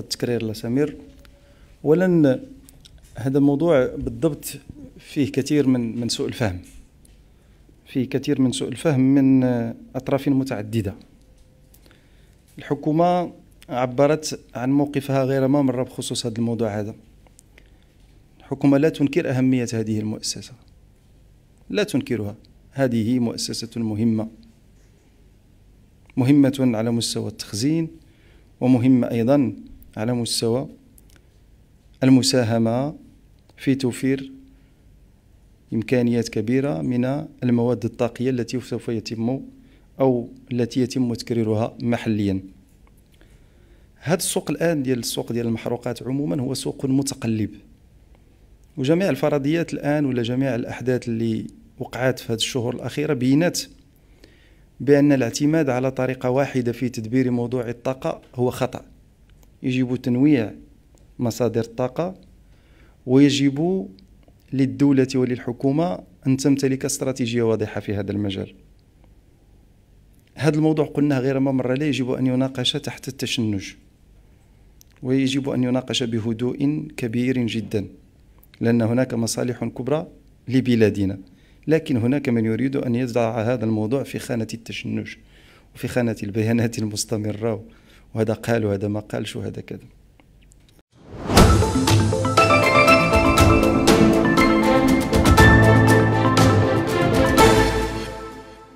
التكرير لا سمير اولا هذا الموضوع بالضبط فيه كثير من من سوء الفهم فيه كثير من سوء الفهم من اطراف متعدده الحكومه عبرت عن موقفها غير ما مرة بخصوص هذا الموضوع هذا الحكومة لا تنكر أهمية هذه المؤسسة لا تنكرها هذه مؤسسة مهمة مهمة على مستوى التخزين ومهمة أيضا على مستوى المساهمة في توفير إمكانيات كبيرة من المواد الطاقية التي سوف يتم أو التي يتم تكريرها محليا هذا السوق الآن ديال السوق ديال المحروقات عموما هو سوق متقلب وجميع الفرضيات الآن ولا جميع الأحداث اللي وقعت في هذه الشهور الأخيرة بينت بأن الاعتماد على طريقة واحدة في تدبير موضوع الطاقة هو خطأ يجب تنويع مصادر الطاقة ويجب للدولة وللحكومة أن تمتلك استراتيجية واضحة في هذا المجال هذا الموضوع قلناه غير ما مرة لا يجب أن يناقش تحت التشنج ويجب أن يناقش بهدوء كبير جدا لأن هناك مصالح كبرى لبلادنا لكن هناك من يريد أن يضع هذا الموضوع في خانة التشنج وفي خانة البيانات المستمرة وهذا قال وهذا ما قالش وهذا كذا